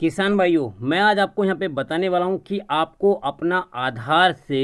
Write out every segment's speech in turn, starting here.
किसान भाइयों मैं आज आपको यहाँ पे बताने वाला हूँ कि आपको अपना आधार से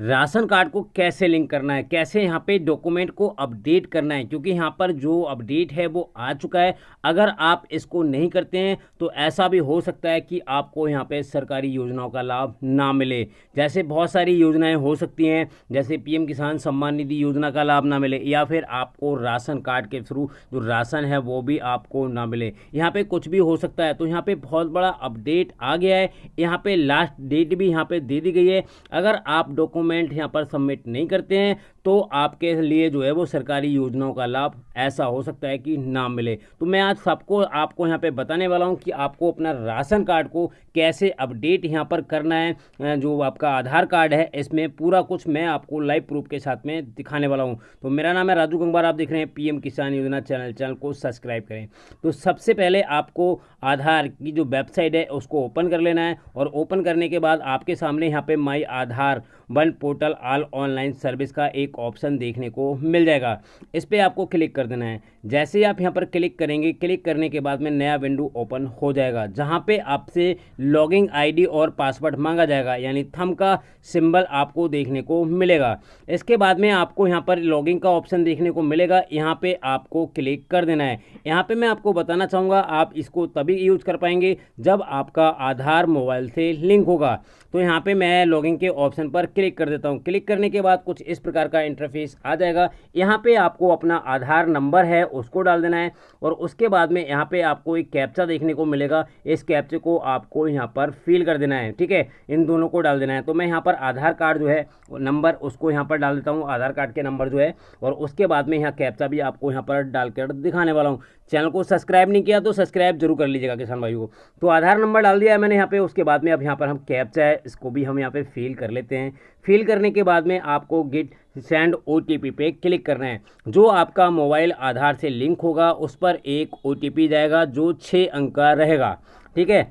राशन कार्ड को कैसे लिंक करना है कैसे यहाँ पे डॉक्यूमेंट को अपडेट करना है क्योंकि यहाँ पर जो अपडेट है वो आ चुका है अगर आप इसको नहीं करते हैं तो ऐसा भी हो सकता है कि आपको यहाँ पे सरकारी योजनाओं का लाभ ना मिले जैसे बहुत सारी योजनाएं हो सकती हैं जैसे पीएम किसान सम्मान निधि योजना का लाभ ना मिले या फिर आपको राशन कार्ड के थ्रू जो राशन है वो भी आपको ना मिले यहाँ पर कुछ भी हो सकता है तो यहाँ पर बहुत बड़ा अपडेट आ गया है यहाँ पर लास्ट डेट भी यहाँ पर दे दी गई है अगर आप डॉक्यूमेंट डॉक्यूमेंट यहाँ पर सबमिट नहीं करते हैं तो आपके लिए जो है वो सरकारी योजनाओं का लाभ ऐसा हो सकता है कि ना मिले तो मैं आज सबको आपको यहाँ पे बताने वाला हूँ कि आपको अपना राशन कार्ड को कैसे अपडेट यहाँ पर करना है जो आपका आधार कार्ड है इसमें पूरा कुछ मैं आपको लाइव प्रूफ के साथ में दिखाने वाला हूँ तो मेरा नाम है राजू गंगवार आप देख रहे हैं पी किसान योजना चैनल चैनल को सब्सक्राइब करें तो सबसे पहले आपको आधार की जो वेबसाइट है उसको ओपन कर लेना है और ओपन करने के बाद आपके सामने यहाँ पर my Aadhaar one portal all online service का एक ऑप्शन देखने को मिल जाएगा इस पर आपको क्लिक कर देना है जैसे ही आप यहाँ पर क्लिक करेंगे क्लिक करने के बाद में नया विंडो ओपन हो जाएगा जहाँ पे आपसे लॉगिंग आईडी और पासवर्ड मांगा जाएगा यानी थम का सिंबल आपको देखने को मिलेगा इसके बाद में आपको यहाँ पर लॉगिंग का ऑप्शन देखने को मिलेगा यहाँ पर आपको क्लिक कर देना है यहाँ पर मैं आपको बताना चाहूँगा आप इसको तभी यूज कर पाएंगे जब आपका आधार मोबाइल से लिंक होगा तो यहाँ पर मैं लॉगिंग के ऑप्शन पर क्लिक क्लिक कर देता हूँ क्लिक करने के बाद कुछ इस प्रकार का इंटरफेस आ जाएगा यहाँ पे आपको अपना आधार नंबर है उसको डाल देना है और उसके बाद में यहाँ पे आपको एक कैप्चा देखने को मिलेगा इस कैप्चे को आपको यहाँ पर फिल कर देना है ठीक है इन दोनों को डाल देना है तो मैं यहाँ पर आधार कार्ड जो है नंबर उसको यहाँ पर डाल देता हूँ आधार कार्ड के नंबर जो है और उसके बाद में यहाँ कैप्चा भी आपको यहाँ पर डालकर दिखाने वाला हूँ चैनल को सब्सक्राइब नहीं किया तो सब्सक्राइब जरूर कर लीजिएगा किसान भाई को तो आधार नंबर डाल दिया मैंने यहाँ पे उसके बाद में अब यहाँ पर हम कैप्चा है इसको भी हम यहाँ पे फिल कर लेते हैं फिल करने के बाद में आपको गेट सेंड ओ पे क्लिक करना है जो आपका मोबाइल आधार से लिंक होगा उस पर एक ओ जाएगा जो छः अंक का रहेगा ठीक है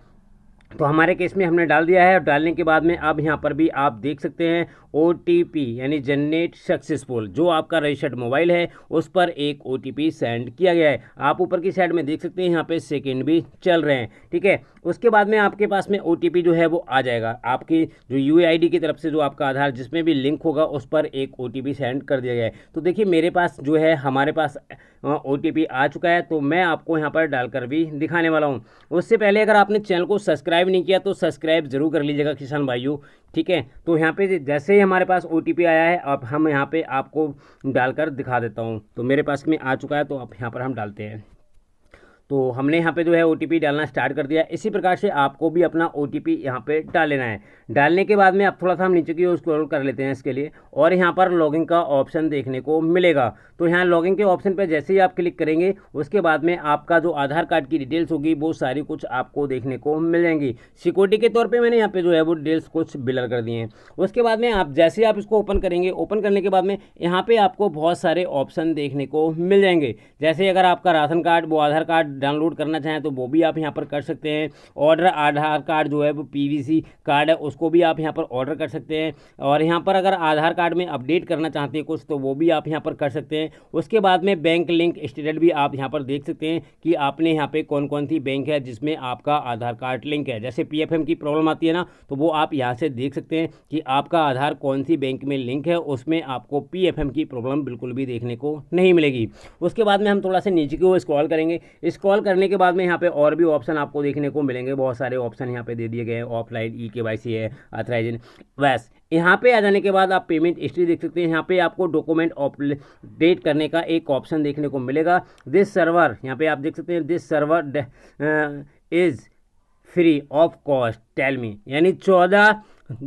तो हमारे केस में हमने डाल दिया है और डालने के बाद में अब यहाँ पर भी आप देख सकते हैं ओ यानी जनरेट सक्सेसफुल जो आपका रजिस्टर्ड मोबाइल है उस पर एक ओ सेंड किया गया है आप ऊपर की साइड में देख सकते हैं यहाँ पे सेकेंड भी चल रहे हैं ठीक है उसके बाद में आपके पास में ओ जो है वो आ जाएगा आपकी जो यू की तरफ से जो आपका आधार जिसमें भी लिंक होगा उस पर एक ओ सेंड कर दिया गया है तो देखिए मेरे पास जो है हमारे पास ओ आ चुका है तो मैं आपको यहाँ पर डालकर भी दिखाने वाला हूँ उससे पहले अगर आपने चैनल को सब्सक्राइब सब्सक्राइब नहीं किया तो सब्सक्राइब जरूर कर लीजिएगा किसान भाइयों ठीक है तो यहाँ पे जैसे ही हमारे पास ओ आया है अब हम यहाँ पे आपको डालकर दिखा देता हूँ तो मेरे पास में आ चुका है तो अब यहाँ पर हम डालते हैं तो हमने यहाँ पे जो है ओ डालना स्टार्ट कर दिया इसी प्रकार से आपको भी अपना ओ टी पी यहाँ पर डाल लेना है डालने के बाद में आप थोड़ा सा हम नीचे की ओर स्क्रॉल कर लेते हैं इसके लिए और यहाँ पर लॉगिंग का ऑप्शन देखने को मिलेगा तो यहाँ लॉगिंग के ऑप्शन पर जैसे ही आप क्लिक करेंगे उसके बाद में आपका जो आधार कार्ड की डिटेल्स होगी वो सारी कुछ आपको देखने को मिल जाएंगी सिक्योरिटी के तौर पर मैंने यहाँ पर जो है वो डिटेल्स कुछ बिलर कर दिए हैं उसके बाद में आप जैसे ही आप इसको ओपन करेंगे ओपन करने के बाद में यहाँ पर आपको बहुत सारे ऑप्शन देखने को मिल जाएंगे जैसे अगर आपका राशन कार्ड वो आधार कार्ड डाउनलोड करना चाहें तो वो भी आप यहाँ पर कर सकते हैं ऑर्डर आधार कार्ड जो है वो पी कार्ड है उसको भी आप यहाँ पर ऑर्डर कर सकते हैं और यहाँ पर अगर आधार कार्ड में अपडेट करना चाहते हैं कुछ तो वो भी आप यहाँ पर कर सकते हैं उसके बाद में बैंक लिंक स्टेटस भी आप यहाँ पर देख सकते हैं कि आपने यहाँ पर कौन कौन सी बैंक है जिसमें आपका आधार कार्ड लिंक है जैसे पी की प्रॉब्लम आती है ना तो वो आप यहाँ से देख सकते हैं कि आपका आधार कौन सी बैंक में लिंक है उसमें आपको पी की प्रॉब्लम बिल्कुल भी देखने को नहीं मिलेगी उसके बाद में हम थोड़ा सा नीचे की ओर स्क्रॉल करेंगे इसको कॉल करने के बाद में यहाँ पे और भी ऑप्शन आपको देखने को मिलेंगे बहुत सारे ऑप्शन यहाँ पे दे दिए गए हैं ऑफलाइन ई के वाई सी है अथराइजन वैस यहाँ पे आ जाने के बाद आप पेमेंट हिस्ट्री देख सकते हैं यहाँ पे आपको डॉक्यूमेंट अपडेट करने का एक ऑप्शन देखने को मिलेगा दिस सर्वर यहाँ पे आप देख सकते हैं this server is free of cost tell me यानी चौदह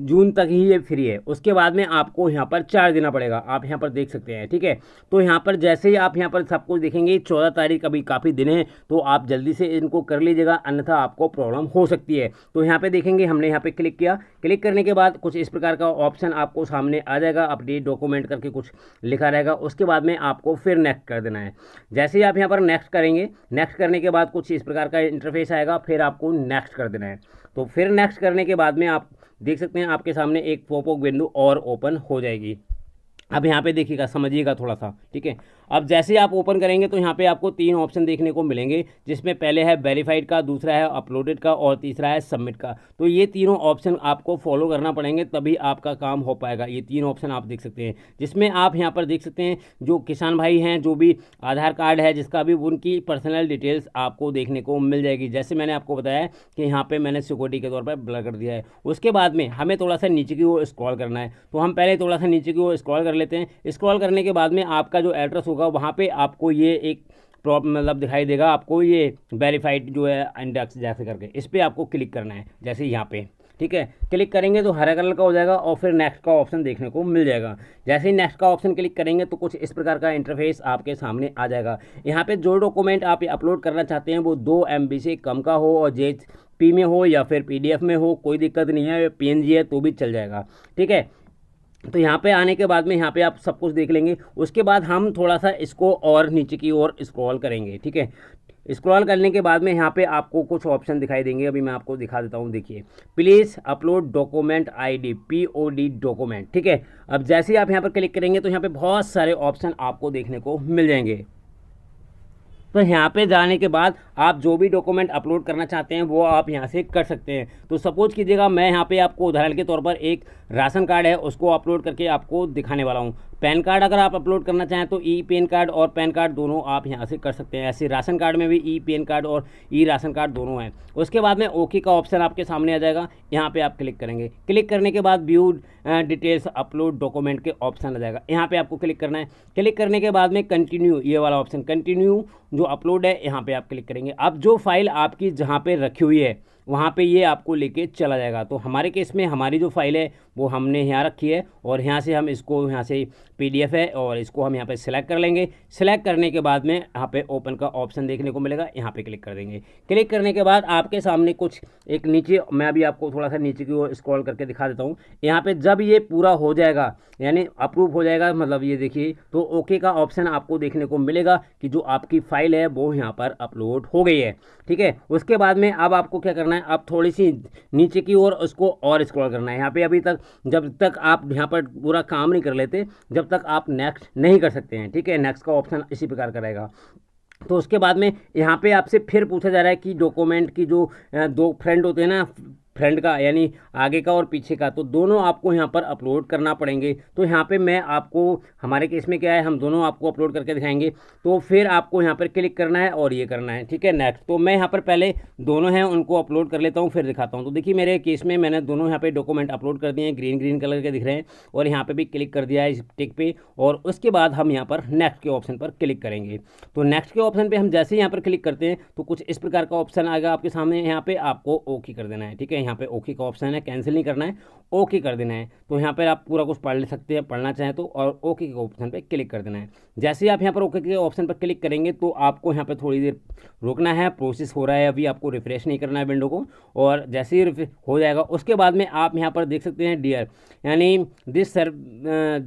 जून तक ही ये फ्री है उसके बाद में आपको यहाँ पर चार्ज देना पड़ेगा आप यहाँ पर देख सकते हैं ठीक है तो यहाँ पर जैसे ही आप यहाँ पर सब कुछ देखेंगे चौदह तारीख अभी काफ़ी दिन है तो आप जल्दी से इनको कर लीजिएगा अन्यथा आपको प्रॉब्लम हो सकती है तो यहाँ पर देखेंगे हमने यहाँ पर क्लिक किया क्लिक करने के बाद कुछ इस प्रकार का ऑप्शन आपको सामने आ जाएगा अपडेट डॉक्यूमेंट करके कुछ लिखा रहेगा उसके बाद में आपको फिर नेक्स्ट कर देना है जैसे ही आप यहाँ पर नेक्स्ट करेंगे नेक्स्ट करने के बाद कुछ इस प्रकार का इंटरफेस आएगा फिर आपको नेक्स्ट कर देना है तो फिर नेक्स्ट करने के बाद में आप देख सकते हैं आपके सामने एक पॉपअप विंडो और ओपन हो जाएगी अब यहाँ पे देखिएगा समझिएगा थोड़ा सा ठीक है अब जैसे ही आप ओपन करेंगे तो यहाँ पे आपको तीन ऑप्शन देखने को मिलेंगे जिसमें पहले है वेरीफाइड का दूसरा है अपलोडेड का और तीसरा है सबमिट का तो ये तीनों ऑप्शन आपको फॉलो करना पड़ेंगे तभी आपका काम हो पाएगा ये तीन ऑप्शन आप देख सकते हैं जिसमें आप यहाँ पर देख सकते हैं जो किसान भाई हैं जो भी आधार कार्ड है जिसका भी उनकी पर्सनल डिटेल्स आपको देखने को मिल जाएगी जैसे मैंने आपको बताया कि यहाँ पर मैंने सिक्योरिटी के तौर पर ब्लर कर दिया है उसके बाद में हमें थोड़ा सा नीचे की ओर स्क्रॉल करना है तो हम पहले थोड़ा सा नीचे की ओर स्क्रॉल कर लेते हैं स्क्रॉल करने के बाद में आपका जो एड्रेस होगा वहाँ पे आपको ये एक प्रॉप मतलब दिखाई देगा आपको ये वेरीफाइड जो है इंडेक्स जैसे करके इस पर आपको क्लिक करना है जैसे यहाँ पे ठीक है क्लिक करेंगे तो हरा कलर का हो जाएगा और फिर नेक्स्ट का ऑप्शन देखने को मिल जाएगा जैसे ही नेक्स्ट का ऑप्शन क्लिक करेंगे तो कुछ इस प्रकार का इंटरफेस आपके सामने आ जाएगा यहाँ पे जो डॉक्यूमेंट आप अपलोड करना चाहते हैं वो दो एम से कम का हो और जे पी में हो या फिर पी में हो कोई दिक्कत नहीं है पी है तो भी चल जाएगा ठीक है तो यहाँ पे आने के बाद में यहाँ पे आप सब कुछ देख लेंगे उसके बाद हम थोड़ा सा इसको और नीचे की ओर स्क्रॉल करेंगे ठीक है स्क्रॉल करने के बाद में यहाँ पे आपको कुछ ऑप्शन दिखाई देंगे अभी मैं आपको दिखा देता हूँ देखिए please upload document ID POD document ठीक है अब जैसे ही आप यहाँ पर क्लिक करेंगे तो यहाँ पर बहुत सारे ऑप्शन आपको देखने को मिल जाएंगे तो यहाँ पे जाने के बाद आप जो भी डॉक्यूमेंट अपलोड करना चाहते हैं वो आप यहाँ से कर सकते हैं तो सपोज़ कीजिएगा मैं यहाँ पे आपको उदाहरण के तौर पर एक राशन कार्ड है उसको अपलोड करके आपको दिखाने वाला हूँ पैन कार्ड अगर आप अपलोड करना चाहें तो ई पैन कार्ड और पैन कार्ड दोनों आप यहाँ से कर सकते हैं ऐसे राशन कार्ड में भी ई पैन कार्ड और ई राशन कार्ड दोनों हैं उसके बाद में ओके का ऑप्शन आपके सामने आ जाएगा यहाँ पे आप क्लिक करेंगे क्लिक करने के बाद व्यू डिटेल्स अपलोड डॉक्यूमेंट के ऑप्शन आ जाएगा यहाँ पे आपको क्लिक करना है क्लिक करने के बाद में कंटिन्यू ये वाला ऑप्शन कंटिन्यू जो अपलोड है यहाँ पे आप क्लिक करेंगे अब जो फाइल आपकी जहाँ पे रखी हुई है वहाँ पे ये आपको लेके चला जाएगा तो हमारे केस में हमारी जो फाइल है वो हमने यहाँ रखी है और यहाँ से हम इसको यहाँ से पीडीएफ है और इसको हम यहाँ पे सिलेक्ट कर लेंगे सिलेक्ट करने के बाद में यहाँ पे ओपन का ऑप्शन देखने को मिलेगा यहाँ पे क्लिक कर देंगे क्लिक करने के बाद आपके सामने कुछ एक नीचे मैं अभी आपको थोड़ा सा नीचे की ओर स्क्रॉल करके दिखा देता हूँ यहाँ पर जब ये पूरा हो जाएगा यानी अप्रूव हो जाएगा मतलब ये देखिए तो ओके का ऑप्शन आपको देखने को मिलेगा कि जो आपकी फ़ाइल है वो यहाँ पर अपलोड हो गई है ठीक है उसके बाद में अब आपको क्या करना करना है आप थोड़ी सी नीचे की ओर उसको और स्क्रॉल करना है यहाँ पे अभी तक जब तक आप यहाँ पर पूरा काम नहीं कर लेते जब तक आप नेक्स्ट नहीं कर सकते हैं ठीक है नेक्स्ट का ऑप्शन इसी प्रकार का रहेगा तो उसके बाद में यहाँ पे आपसे फिर पूछा जा रहा है कि डॉक्यूमेंट की जो दो फ्रेंड होते हैं ना फ्रंट का यानी आगे का और पीछे का तो दोनों आपको यहाँ पर अपलोड करना पड़ेंगे तो यहाँ पे मैं आपको हमारे केस में क्या है हम दोनों आपको अपलोड करके दिखाएंगे तो फिर आपको यहाँ पर क्लिक करना है और ये करना है ठीक है नेक्स्ट तो मैं यहाँ पर पहले दोनों हैं उनको अपलोड कर लेता हूँ फिर दिखाता हूँ तो देखिए मेरे केस में मैंने दोनों यहाँ पर डॉक्यूमेंट अपलोड कर दिए हैं ग्रीन ग्रीन कलर के दिख रहे हैं और यहाँ पर भी क्लिक कर दिया है इस टिक पर और उसके बाद हम यहाँ पर नेक्स्ट के ऑप्शन पर क्लिक करेंगे तो नेक्स्ट के ऑप्शन पर हम जैसे ही यहाँ पर क्लिक करते हैं तो कुछ इस प्रकार का ऑप्शन आएगा आपके सामने यहाँ पर आपको ओके कर देना है ठीक है यहाँ पे ओके का ऑप्शन है कैंसिल नहीं करना है ओके कर देना है तो यहाँ पर आप पूरा कुछ पढ़ ले सकते हैं पढ़ना चाहें तो और ओके के ऑप्शन पर क्लिक कर देना है जैसे ही आप यहाँ पर ओके के ऑप्शन पर क्लिक करेंगे तो आपको यहाँ पर थोड़ी देर रुकना है प्रोसेस हो रहा है अभी आपको रिफ्रेश नहीं करना है विंडो को और जैसे ही हो जाएगा उसके बाद में आप यहाँ पर देख सकते हैं डियर यानी this serve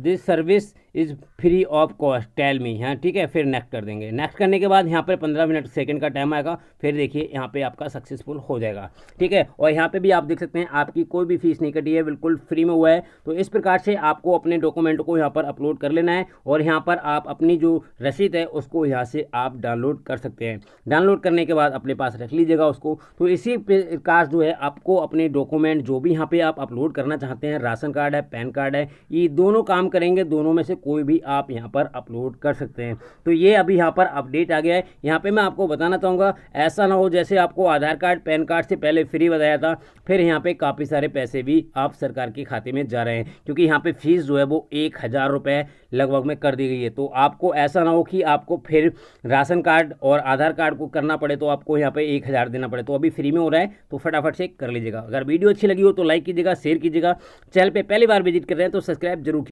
this service is free of cost tell me यहाँ ठीक है फिर नेक्स्ट कर देंगे नेक्स्ट करने के बाद यहाँ पर पंद्रह मिनट सेकेंड का टाइम आएगा फिर देखिए यहाँ पे आपका सक्सेसफुल हो जाएगा ठीक है और यहाँ पे भी आप देख सकते हैं आपकी कोई भी फीस नहीं कटी है बिल्कुल फ्री में हुआ है तो इस प्रकार से आपको अपने डॉक्यूमेंट को यहाँ पर अपलोड कर लेना है और यहाँ पर आप अपनी जो रसीद है उसको यहाँ से आप डाउनलोड कर सकते हैं डाउनलोड करने के बाद अपने पास रख लीजिएगा उसको तो इसी प्रकार जो है आपको अपने डॉक्यूमेंट जो भी यहाँ पर आप अपलोड करना चाहते हैं राशन कार्ड है पैन कार्ड है ये दोनों काम करेंगे दोनों में से कोई भी आप यहाँ पर अपलोड कर सकते हैं तो ये अभी यहाँ पर अपडेट आ गया है यहाँ पर मैं आपको बताना चाहूँगा ऐसा ना हो जैसे आपको आधार कार्ड पैन कार्ड से पहले फ्री बताया था फिर यहाँ पर काफ़ी सारे पैसे भी आप सरकार के खाते में जा रहे हैं क्योंकि यहाँ पर फीस जो है वो एक हज़ार रुपये लगभग में कर दी गई है तो आपको ऐसा ना हो कि आपको फिर राशन कार्ड और आधार कार्ड को करना पड़े तो आपको यहाँ पे एक हज़ार देना पड़े तो अभी फ्री में हो रहा है तो फटाफट से कर लीजिएगा अगर वीडियो अच्छी लगी हो तो लाइक कीजिएगा शेयर कीजिएगा चैनल पे पहली बार विजिट कर रहे हैं तो सब्सक्राइब जरूर